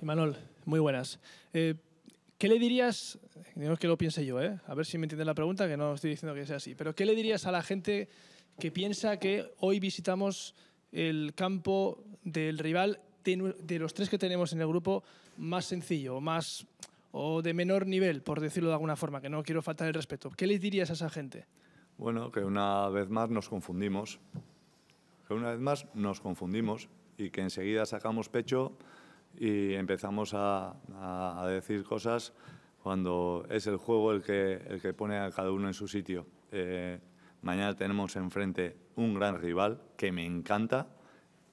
Imanol, muy buenas. Eh, ¿Qué le dirías, Digamos que lo piense yo, eh? a ver si me entiende la pregunta, que no estoy diciendo que sea así, pero ¿qué le dirías a la gente que piensa que hoy visitamos el campo del rival de, los tres que tenemos en el grupo más sencillo, más o de menor nivel, por decirlo de alguna forma, que no quiero faltar el respeto? ¿Qué le dirías a esa gente? Bueno, que una vez más nos confundimos, que una vez más nos confundimos y que enseguida sacamos pecho y empezamos a, a, decir cosas cuando es el juego el que, el que pone a cada uno en su sitio. Eh, mañana tenemos enfrente un gran rival que me encanta,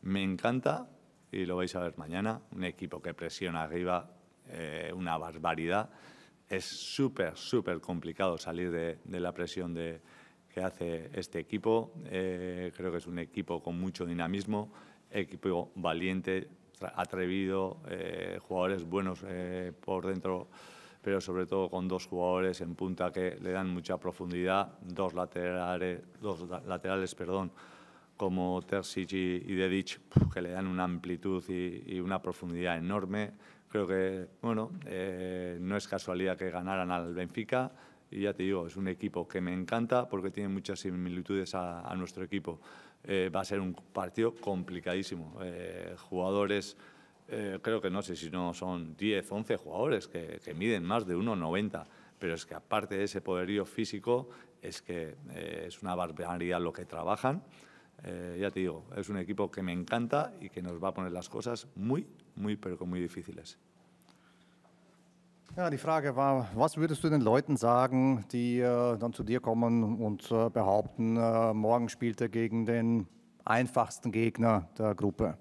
me encanta y lo vais a ver mañana, un equipo que presiona arriba, eh, una barbaridad. Es súper, súper complicado salir de, de la presión de, que hace este equipo. Eh, creo que es un equipo con mucho dinamismo, equipo valiente, atrevido, eh, jugadores buenos eh, por dentro, pero sobre todo con dos jugadores en punta que le dan mucha profundidad, dos laterales, dos laterales perdón, como Terzic y, Dedic, que le dan una amplitud y, y una profundidad enorme. Creo que bueno, eh, no es casualidad que ganaran al Benfica, y ya te digo, es un equipo que me encanta porque tiene muchas similitudes a, a nuestro equipo. Eh, va a ser un partido complicadísimo. Eh, jugadores, eh, creo que no sé si no son 10, 11 jugadores que, miden más de 1,90, pero es que aparte de ese poderío físico, es que es una barbaridad lo que trabajan. ya te digo, es un equipo que me encanta y que nos va a poner las cosas muy, muy, pero muy difíciles. Ja, die Frage war, was würdest du den Leuten sagen, die äh, dann zu dir kommen und äh, behaupten, äh, morgen spielt er gegen den einfachsten Gegner der Gruppe?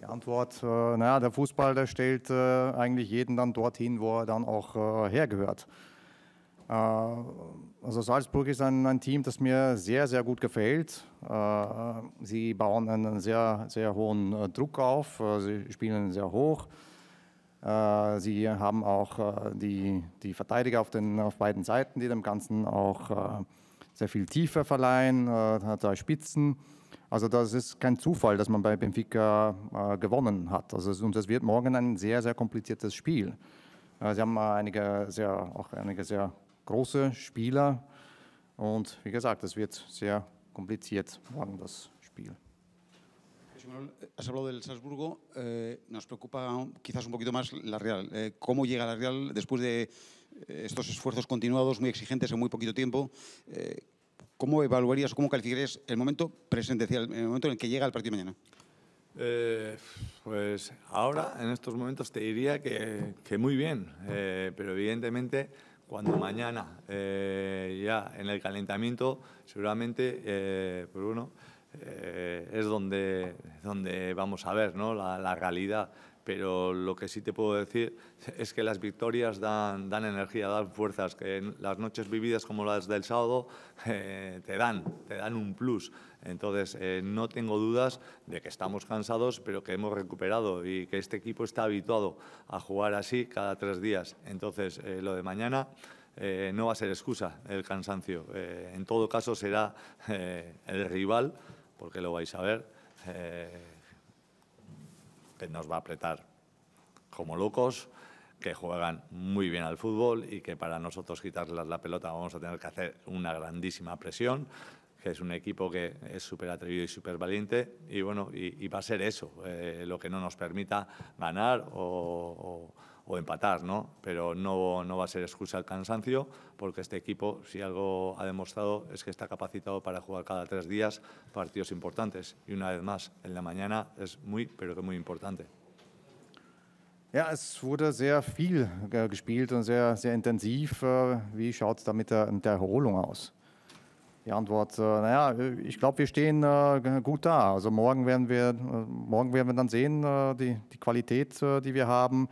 Die Antwort, äh, naja, der Fußball, der stellt äh, eigentlich jeden dann dorthin, wo er dann auch äh, hergehört. Äh, also Salzburg ist ein, ein, Team, das mir sehr, sehr gut gefällt. Sie bauen einen sehr, sehr hohen Druck auf, sie spielen sehr hoch. Äh, sie haben auch äh, die, die Verteidiger auf, den, auf beiden Seiten, die dem Ganzen auch äh, sehr viel Tiefe verleihen, hat drei Spitzen. Also das ist kein Zufall, dass man bei Benfica gewonnen hat. Also es, und es wird morgen ein sehr, sehr kompliziertes Spiel. Sie haben einige sehr, auch einige sehr große Spieler. Und wie gesagt, es wird sehr kompliziert morgen das Spiel. Eh, has hablado del Salzburgo. Eh, nos preocupa quizás un poquito más la Real. Eh, ¿Cómo llega la Real después de estos esfuerzos continuados, muy exigentes en muy poquito tiempo? ¿Cómo evaluarías, cómo calificarías el momento presente, el momento en el que llega el partido mañana? pues ahora, en estos momentos, te diría que, muy bien, pero evidentemente cuando mañana ya en el calentamiento, seguramente, pues bueno, eh, es donde, vamos a ver ¿no? la, realidad. Pero lo que sí te puedo decir es que las victorias dan, energía, dan fuerzas, que las noches vividas como las del sábado eh, te dan, te dan un plus. Entonces, eh, no tengo dudas de que estamos cansados, pero que hemos recuperado y que este equipo está habituado a jugar así cada tres días. Entonces, lo de mañana... no va a ser excusa el cansancio. en todo caso será el rival porque lo vais a ver, eh, que nos va a apretar como locos, que juegan muy bien al fútbol y que para nosotros quitarles la pelota vamos a tener que hacer una grandísima presión que es un equipo que es súper atrevido y súper valiente, y bueno, y, va a ser eso, eh, lo que no nos permita ganar o, empatar, ¿no? Pero no, no, va a ser excusa el cansancio, porque este equipo, si algo ha demostrado, es que está capacitado para jugar cada tres días partidos importantes, y una vez más, en la mañana es muy, pero que muy importante. Ja, es wurde sehr viel äh, gespielt und sehr, sehr intensiv. Äh, wie schaut da der Erholung aus? Die Antwort, äh, naja, äh, ich glaube, wir stehen äh, gut da. Also morgen werden wir, äh, morgen werden wir dann sehen, äh, die, die Qualität, äh, die wir haben.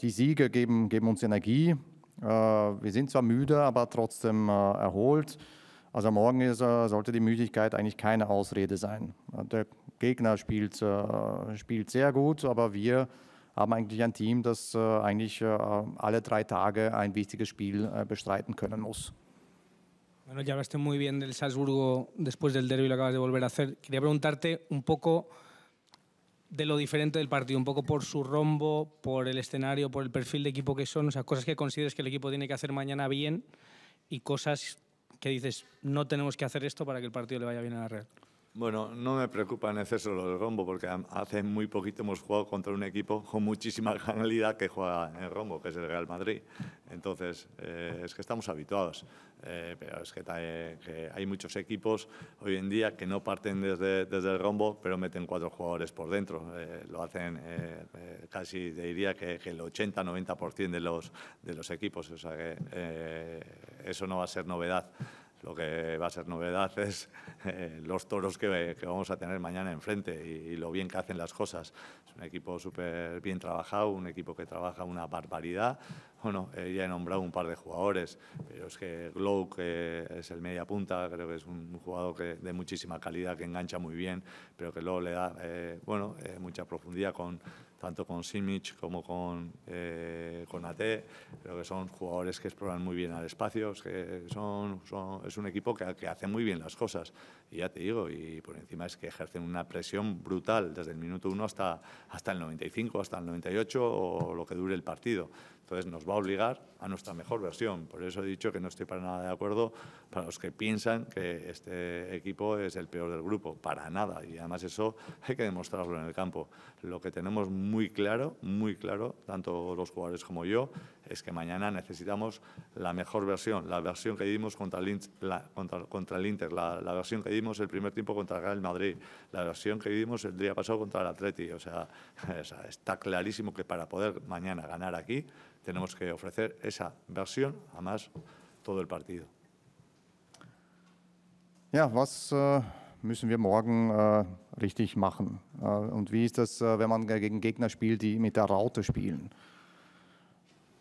die Siege geben, geben uns Energie. wir sind zwar müde, aber trotzdem erholt. Also morgen ist, sollte die Müdigkeit eigentlich keine Ausrede sein. Der Gegner spielt, spielt sehr gut, aber wir haben eigentlich ein Team, das eigentlich alle drei Tage ein wichtiges Spiel bestreiten können muss. Bueno, ya hablaste muy bien del Salzburgo después del derby, lo acabas de volver a hacer. Quería preguntarte un poco de lo diferente del partido, un poco por su rombo, por el escenario, por el perfil de equipo que son, o sea, cosas que consideres que el equipo tiene que hacer mañana bien y cosas que dices, no tenemos que hacer esto para que el partido le vaya bien a la Real. Bueno, no me preocupa en exceso lo del rombo, porque hace muy poquito hemos jugado contra un equipo con muchísima calidad que juega en rombo, que es el Real Madrid. Entonces, eh, es que estamos habituados. Eh, pero es que, hay muchos equipos hoy en día que no parten desde, el rombo, pero meten cuatro jugadores por dentro. Eh, lo hacen casi, diría, que, el 80-90% de los, de los equipos. O sea que eso no va a ser novedad. Lo que va a ser novedad es eh, los toros que, vamos a tener mañana enfrente y, lo bien que hacen las cosas. Es un equipo súper bien trabajado, un equipo que trabaja una barbaridad. Bueno, eh, ya he nombrado un par de jugadores, pero es que Glow, que es el media punta, creo que es un jugador que, de muchísima calidad, que engancha muy bien, pero que luego le da eh, bueno, mucha profundidad con tanto con Simic como con, eh, con AT, creo que son jugadores que exploran muy bien al espacio, es, que son, es un equipo que, hace muy bien las cosas, y ya te digo, y por encima es que ejercen una presión brutal desde el minuto 1 hasta, hasta el 95, hasta el 98 o lo que dure el partido. Entonces nos va a obligar a nuestra mejor versión. Por eso he dicho que no estoy para nada de acuerdo para los que piensan que este equipo es el peor del grupo. Para nada. Y además eso hay que demostrarlo en el campo. Lo que tenemos muy claro, muy claro, tanto los jugadores como yo, es que mañana necesitamos la mejor versión, la versión que dimos contra el, contra, el Inter, la, versión que dimos el primer tiempo contra el Real Madrid, la versión que dimos el día pasado contra el Atleti. O sea, está clarísimo que para poder mañana ganar aquí tenemos que ofrecer esa versión, a más todo el partido. Ja, was äh, müssen wir morgen äh, richtig machen? Äh, und wie ist das, wenn man gegen Gegner spielt, die mit der Raute spielen?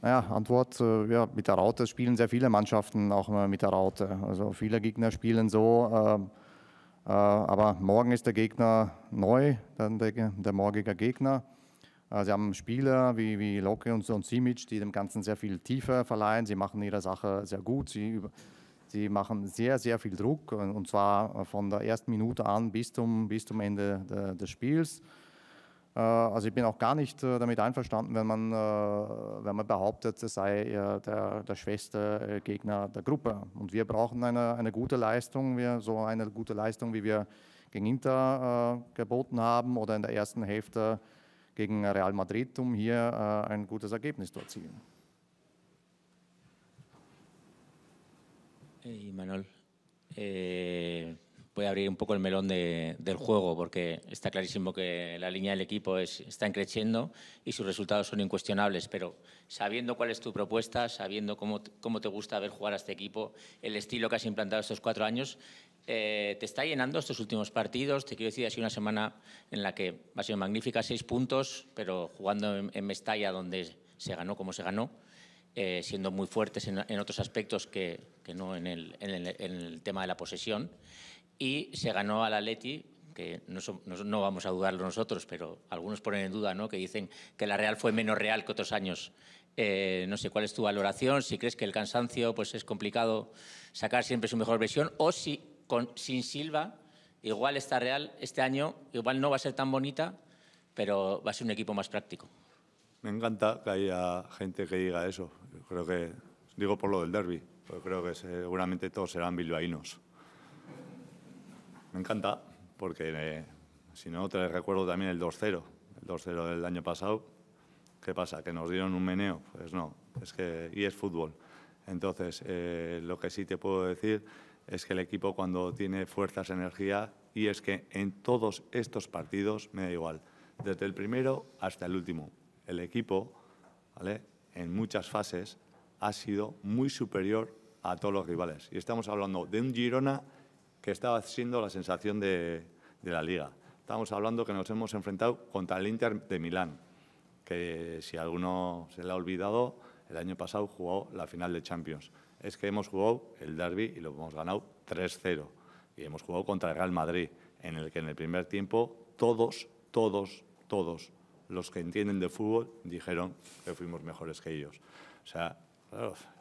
Naja, Antwort, äh, ja, mit der Raute spielen sehr viele Mannschaften auch mit der Raute. Also viele Gegner spielen so, äh, äh, aber morgen ist der Gegner neu, dann der, der morgige Gegner. Äh, sie haben Spieler wie, wie Locke und, und Simic, die dem Ganzen sehr viel Tiefe verleihen. Sie machen ihre Sache sehr gut. Sie, sie machen sehr, sehr viel Druck und zwar von der ersten Minute an bis zum, bis zum Ende de, des Spiels. Äh, also ich bin auch gar nicht äh, damit einverstanden, wenn man, äh, wenn man behauptet, es sei der, der schwächste Gegner der Gruppe. Und wir brauchen eine, eine gute Leistung, wir, so eine gute Leistung, wie wir gegen Inter äh, geboten haben oder in der ersten Hälfte gegen Real Madrid, um hier äh, ein gutes Ergebnis zu erzielen. Hey, Manuel. Eh... a abrir un poco el melón de, del juego, porque está clarísimo que la línea del equipo es, está creciendo y sus resultados son incuestionables, pero sabiendo cuál es tu propuesta, sabiendo cómo, cómo te gusta ver jugar a este equipo, el estilo que has implantado estos cuatro años, eh, te está llenando estos últimos partidos. Te quiero decir, ha sido una semana en la que ha sido magnífica, seis puntos, pero jugando en, en Mestalla, donde se ganó como se ganó, eh, siendo muy fuertes en, en otros aspectos que, que no en el, en el, en el tema de la posesión y se ganó al Atleti que no, vamos a dudarlo nosotros, pero algunos ponen en duda, ¿no? que dicen que la Real fue menos real que otros años. Eh, no sé cuál es tu valoración, si crees que el cansancio pues, es complicado sacar siempre su mejor versión, o si con, sin Silva, igual esta Real este año, igual no va a ser tan bonita, pero va a ser un equipo más práctico. Me encanta que haya gente que diga eso. Yo creo que, digo por lo del derby, Porque creo que seguramente todos serán bilbaínos. Me encanta, porque eh, si no, te recuerdo también el 2-0, el 2-0 del año pasado. ¿Qué pasa? ¿Que nos dieron un meneo? Pues no, es que, y es fútbol. Entonces, eh, lo que sí te puedo decir es que el equipo cuando tiene fuerzas, energía, y es que en todos estos partidos, me da igual, desde el primero hasta el último, el equipo, ¿vale? en muchas fases, ha sido muy superior a todos los rivales. Y estamos hablando de un Girona que estaba siendo la sensación de, la liga. Estamos hablando que nos hemos enfrentado contra el Inter de Milán, que si alguno se le ha olvidado, el año pasado jugó la final de Champions. Es que hemos jugado el derby y lo hemos ganado 3-0. Y hemos jugado contra el Real Madrid, en el que en el primer tiempo todos, todos, todos los que entienden de fútbol dijeron que fuimos mejores que ellos. O sea,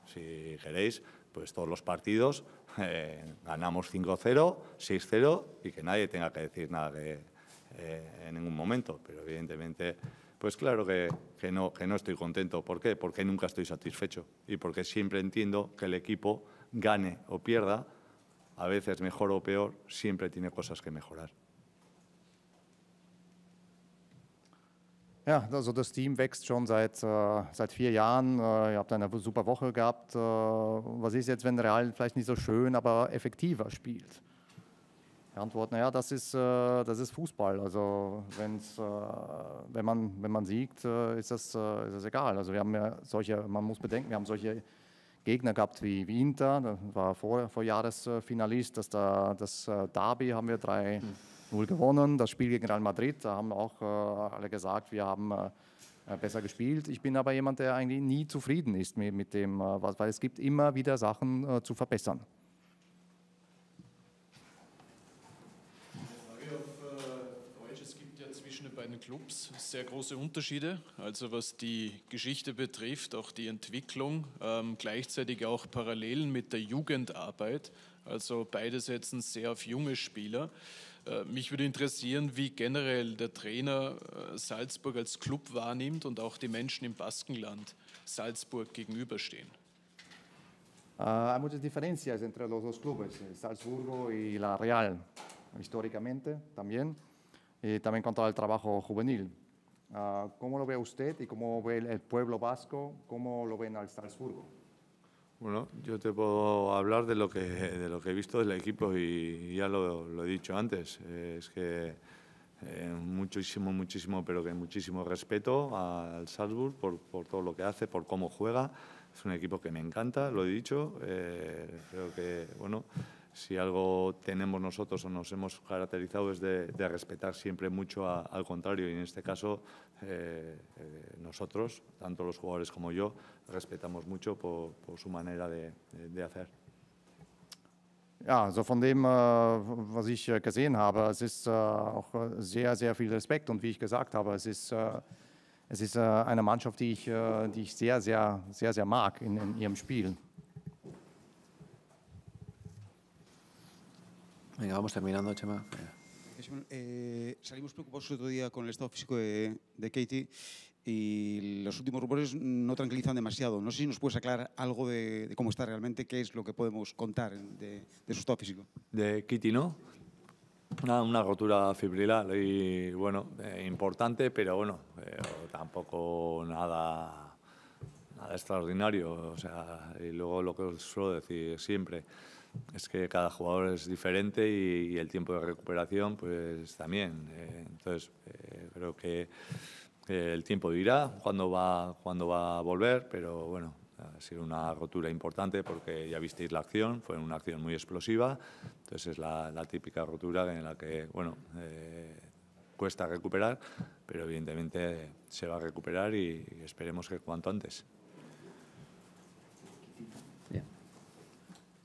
si queréis, pues todos los partidos eh, ganamos 5-0, 6-0 y que nadie tenga que decir nada eh, en ningún momento. Pero evidentemente, pues claro que, que, no, que no estoy contento. ¿Por qué? Porque nunca estoy satisfecho y porque siempre entiendo que el equipo gane o pierda, a veces mejor o peor, siempre tiene cosas que mejorar. Ja, also das Team wächst schon seit, äh, seit vier Jahren. Äh, ihr habt eine super Woche gehabt. Äh, was ist jetzt, wenn Real vielleicht nicht so schön, aber effektiver spielt? Die Antwort, naja, das ist, das ist Fußball. Also wenn's, wenn, man, wenn man siegt, ist, das, ist das egal. Also wir haben ja solche, man muss bedenken, wir haben solche Gegner gehabt wie, wie Inter, das war vor, vor Jahresfinalist, das, da, das Derby haben wir drei... Mhm 0 gewonnen. Das Spiel gegen Real Madrid, da haben auch äh, alle gesagt, wir haben äh, äh besser gespielt. Ich bin aber jemand, der eigentlich nie zufrieden ist mit, mit dem, äh, was, weil es gibt immer wieder Sachen äh, zu verbessern. zwischen den beiden Clubs sehr große Unterschiede, also was die Geschichte betrifft, auch die Entwicklung, ähm, gleichzeitig auch Parallelen mit der Jugendarbeit. Also beide setzen sehr auf junge Spieler. Äh, mich würde interessieren, wie generell der Trainer äh, Salzburg als Club wahrnimmt und auch die Menschen im Baskenland Salzburg gegenüberstehen. Uh, hay muchas diferencias entre los dos clubes, eh, Salzburgo y la Real, históricamente también, y también con todo el trabajo juvenil. Uh, ¿Cómo lo ve usted y cómo ve el pueblo vasco, cómo lo ven al Salzburgo? Bueno, yo te puedo hablar de lo que, de lo que he visto del equipo y, ya lo, he dicho antes. es que eh, muchísimo, muchísimo, pero que muchísimo respeto al Salzburg por, por, todo lo que hace, por cómo juega. Es un equipo que me encanta, lo he dicho. Eh, creo que, bueno, si algo tenemos nosotros o nos hemos caracterizado es de, de respetar siempre mucho a, al contrario y en este caso eh, eh, nosotros, tanto los jugadores como yo, respetamos mucho por, por su manera de, de, hacer. Ja, also von dem, äh, was ich äh, gesehen habe, es ist äh, auch äh, sehr, sehr viel Respekt und wie ich gesagt habe, es ist, äh, es ist äh, eine Mannschaft, die ich, die ich sehr, sehr, sehr, sehr mag in, in ihrem Spiel. Venga, vamos terminando, Chema. Eh, salimos preocupados el otro día con el estado físico de, de Katie y los últimos rumores no tranquilizan demasiado. No sé si nos puedes aclarar algo de, cómo está realmente, qué es lo que podemos contar de, su estado físico. De Kitty, ¿no? una rotura fibrilar y bueno, eh, importante, pero bueno, eh, tampoco nada, extraordinario. O sea, y luego lo que suelo decir siempre es que cada jugador es diferente y, el tiempo de recuperación pues también. Eh, entonces eh, creo que el tiempo dirá cuándo va, va a volver, pero bueno, ha sido una rotura importante porque ya visteis la acción, fue una acción muy explosiva, entonces es la, típica rotura en la que, bueno, eh, cuesta recuperar, pero evidentemente se va a recuperar y esperemos que cuanto antes.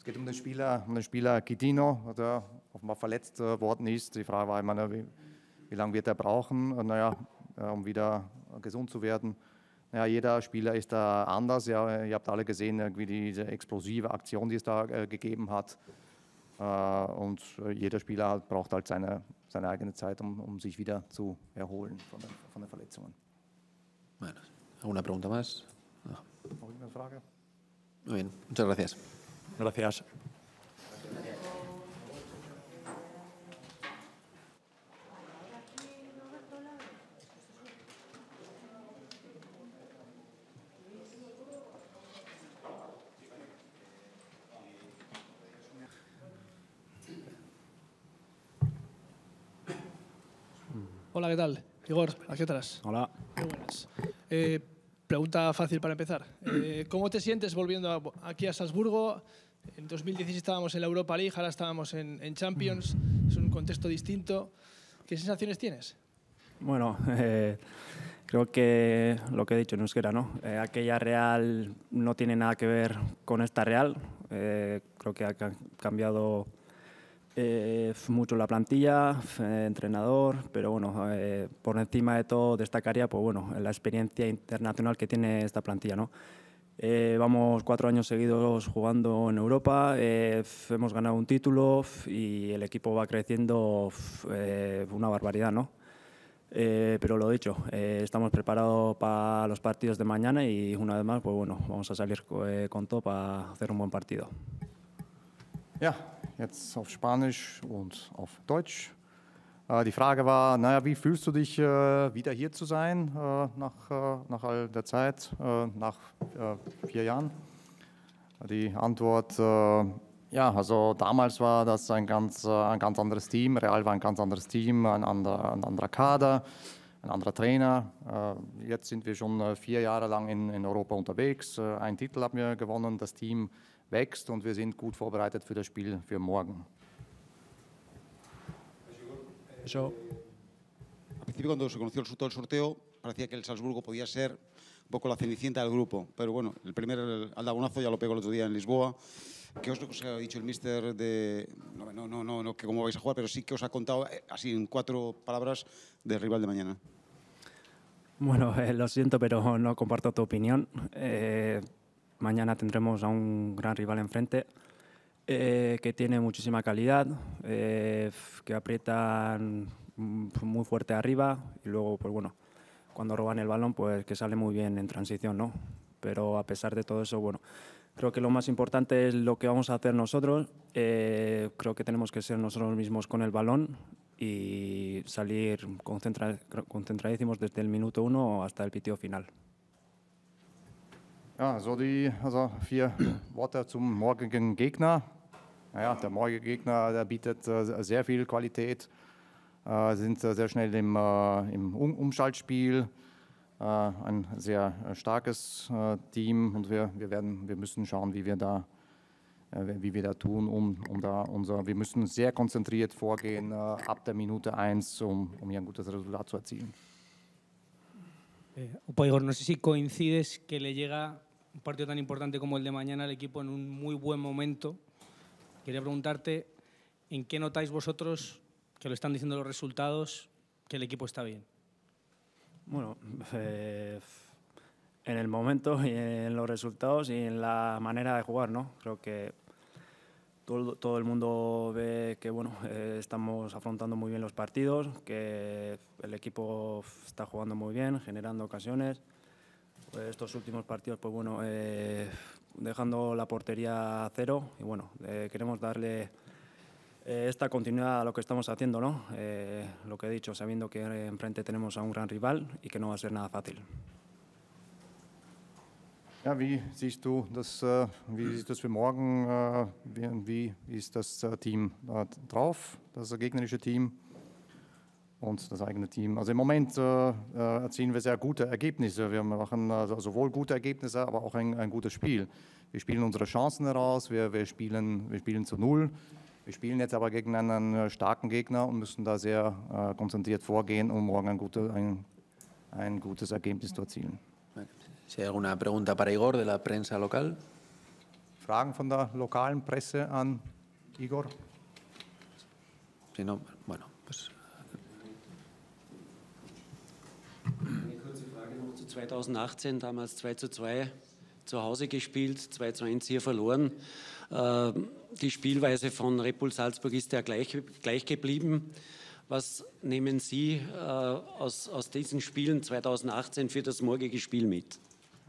Es geht um den Spieler, um den Spieler Guidino, der offenbar verletzt äh, worden ist. Die Frage war immer, wie, wie lange wird er brauchen, naja, äh, um wieder gesund zu werden. Naja, jeder Spieler ist da anders. Ja, ihr habt alle gesehen, wie diese explosive Aktion, die es da äh, gegeben hat. und jeder Spieler braucht halt seine, seine eigene Zeit, um, um sich wieder zu erholen von, der, von den Verletzungen. Bueno, ¿alguna pregunta más? No. ¿Alguna Frage? Muy bien, muchas gracias. Gracias. Hola, ¿qué tal? Igor, aquí atrás. Hola. Eh, pregunta fácil para empezar. Eh, ¿Cómo te sientes volviendo aquí a Salzburgo en 2016 estábamos en la Europa League, ahora estábamos en, Champions, mm. es un contexto distinto. ¿Qué sensaciones tienes? Bueno, eh, creo que lo que he dicho en euskera, ¿no? Eh, aquella Real no tiene nada que ver con esta Real. Eh, creo que ha cambiado mucho la plantilla, entrenador, pero bueno, por encima de todo destacaría, pues bueno, la experiencia internacional que tiene esta plantilla, ¿no? Eh, vamos cuatro años seguidos jugando en Europa, eh, hemos ganado un título y el equipo va creciendo eh, una barbaridad, ¿no? pero lo dicho, estamos preparados para los partidos de mañana y una vez más, pues bueno, vamos a salir con todo para hacer un buen partido. Ja, jetzt auf Spanisch und auf Deutsch. Äh, die Frage war, naja, wie fühlst du dich, äh, wieder hier zu sein äh, nach, nach all der Zeit, nach vier Jahren? Die Antwort, ja, also damals war das ein ganz, ein ganz anderes Team, Real war ein ganz anderes Team, ein anderer, ein anderer Kader, ein anderer Trainer. Jetzt sind wir schon vier Jahre lang in, in Europa unterwegs, einen Titel haben wir gewonnen, das Team wächst und wir sind gut vorbereitet für das Spiel für morgen. Eso. Al principio, cuando se conoció el del sorteo, parecía que el Salzburgo podía ser un poco la cenicienta del grupo. Pero bueno, el primer aldabonazo ya lo pegó el otro día en Lisboa. ¿Qué os, ha dicho el mister de.? No, no, no, no, que cómo vais a jugar, pero sí que os ha contado, eh, así en cuatro palabras, del rival de mañana. Bueno, eh, lo siento, pero no comparto tu opinión. Eh, mañana tendremos a un gran rival enfrente. Eh, que tiene muchísima calidad, eh, que aprietan mm, muy fuerte arriba y luego, pues bueno, cuando roban el balón, pues que sale muy bien en transición, ¿no? Pero a pesar de todo eso, bueno, creo que lo más importante es lo que vamos a hacer nosotros. Eh, creo que tenemos que ser nosotros mismos con el balón y salir concentradísimos desde el minuto uno hasta el pitido final. Ja, so die also vier Worte zum morgigen Gegner. Naja, der morgige Gegner der bietet äh, sehr viel Qualität, äh, sind äh, sehr schnell im, äh, im um Umschaltspiel, äh, ein sehr äh, starkes Team und wir, wir, werden, wir müssen schauen, wie wir da wie wir da tun, um, um da unser, wir müssen sehr konzentriert vorgehen ab der Minute 1, um, um hier ein gutes Resultat zu erzielen. Eh, Opaigor, no sé si coincides que le llega un partido tan importante como el de mañana, el equipo en un muy buen momento. Quería preguntarte en qué notáis vosotros, que lo están diciendo los resultados, que el equipo está bien. Bueno, eh, en el momento y en los resultados y en la manera de jugar, ¿no? Creo que todo, el mundo ve que bueno, eh, estamos afrontando muy bien los partidos, que el equipo está jugando muy bien, generando ocasiones pues estos últimos partidos, pues bueno, eh, dejando la portería a cero y bueno, eh, queremos darle eh, esta continuidad a lo que estamos haciendo, ¿no? Eh, lo que he dicho, sabiendo que enfrente tenemos a un gran rival y que no va a ser nada fácil. Ja, wie siehst du das, äh, wie sieht das für morgen, äh, wie, wie ist das äh, Team drauf, das gegnerische Team? und das eigene Team. Also im Moment äh, äh, erzielen wir sehr gute Ergebnisse. Wir machen also, also sowohl gute Ergebnisse, aber auch ein, ein gutes Spiel. Wir spielen unsere Chancen heraus, wir, wir, spielen, wir spielen zu Null. Wir spielen jetzt aber gegen einen äh, starken Gegner und müssen da sehr äh, konzentriert vorgehen, um morgen ein, gute, ein, ein gutes Ergebnis zu erzielen. Si hay alguna pregunta para Igor de la prensa Fragen von der lokalen Presse an Igor? Si no, bueno, pues 2018 damals 2 zu 2 zu Hause gespielt, 2 zu 1 hier verloren. Äh, die Spielweise von Red Bull Salzburg ist ja gleich, gleich geblieben. Was nehmen Sie äh, aus, aus diesen Spielen 2018 für das morgige Spiel mit?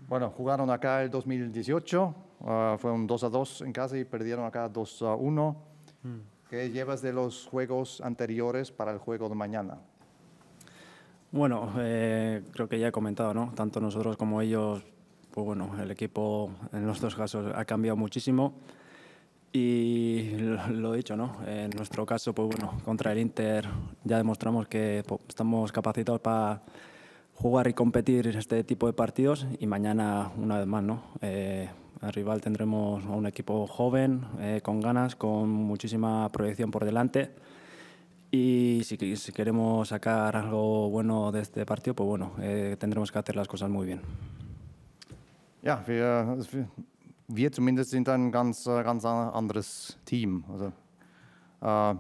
Bueno, jugaron acá el 2018, uh, fue un 2 a 2 en casa y perdieron acá 2 a 1. Mm. ¿Qué llevas de los juegos anteriores para el juego de mañana? Bueno, eh, creo que ya he comentado, ¿no? Tanto nosotros como ellos, pues bueno, el equipo en los dos casos ha cambiado muchísimo. Y lo he dicho, ¿no? En nuestro caso, pues bueno, contra el Inter ya demostramos que pues, estamos capacitados para jugar y competir en este tipo de partidos y mañana una vez más, ¿no? Eh, al rival tendremos a un equipo joven, eh, con ganas, con muchísima proyección por delante Y si, si, queremos sacar algo bueno de este partido, pues bueno, eh, tendremos que hacer las cosas muy bien. Ja, wir, wir zumindest sind ein ganz, äh, ganz anderes Team. Also, äh,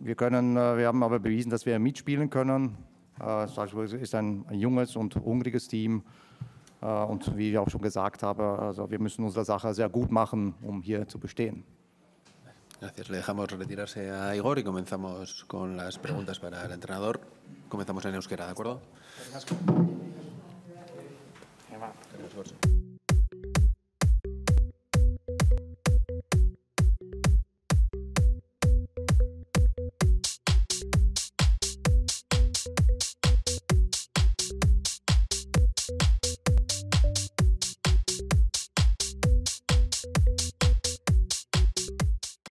wir, können, äh, wir haben aber bewiesen, dass wir mitspielen können. Äh, Salzburg ist ein, ein junges und hungriges Team. Äh, und wie ich auch schon gesagt habe, also wir müssen unsere Sache sehr gut machen, um hier zu bestehen. Gracias. Le dejamos retirarse a Igor y comenzamos con las preguntas para el entrenador. Comenzamos en euskera, ¿de acuerdo?